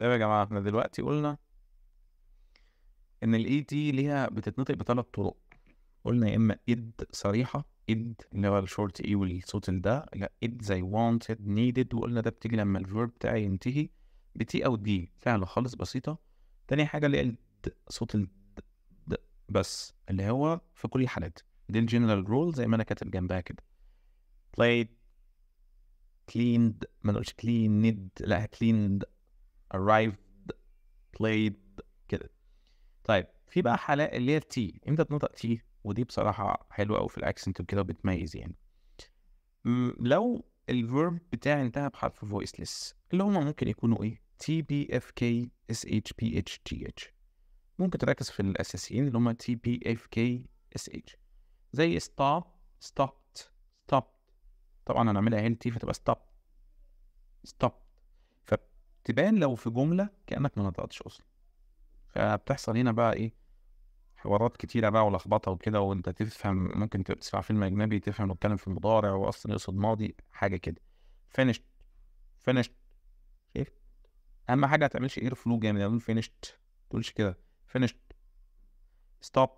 طيب يا جماعه احنا دلوقتي قلنا ان الاي تي e ليها بتتنطق بثلاث طرق قلنا يا اما اد صريحه اد اللي هو الشورت اي e والصوت ده لا اد زي wanted نيدد وقلنا ده بتيجي لما الفيرب بتاعي ينتهي بتي او دي فعل خالص بسيطه تاني حاجه اللي هي صوت ال بس اللي هو في كل الحالات دي الجنرال رول زي ما انا كاتب جنبها كده played cleaned ما نقولش cleaned لا cleaned arrived played كده طيب في بقى حالات اللي هي التي امتى تنطق تي ودي بصراحه حلوه أوي في الاكسنت وكده وبتميز يعني لو الفيرب بتاعي انتهى بحرف فويسلس اللي هما ممكن يكونوا ايه تي بي اف كي اس اتش بي اتش تي اتش ممكن تركز في الاساسيين اللي هما تي بي اف كي اس اتش زي stop ستوبت ستوب طبعا هنعملها هنا تي فتبقى ستوب ستوب تبان لو في جمله كانك ما نطقتش اصلا فبتحصل هنا بقى ايه حوارات كتيره بقى ولخبطه وكده وانت تفهم ممكن تسمع فيلم اجنبي تفهم انه في المضارع واصلا يقصد ماضي حاجه كده فينيشت فينيشت شايف اهم حاجه ما تعملش اير فلو جامد يعني فينيشت ما تقولش كده فينيشت ستوب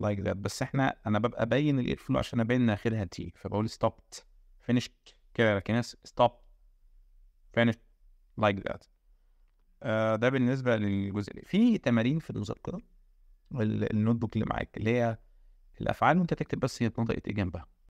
لايك ذات بس احنا انا ببقى باين الاير فلو عشان ابين ان اخرها تي فبقول ستوبت فينيشت كده لكن ستوب فينيشت like that آه ده بالنسبه للجزء في تمارين في المذكره النوت بوك اللي معاك اللي هي الافعال وانت تكتب بس هي تنطق ايه جنبها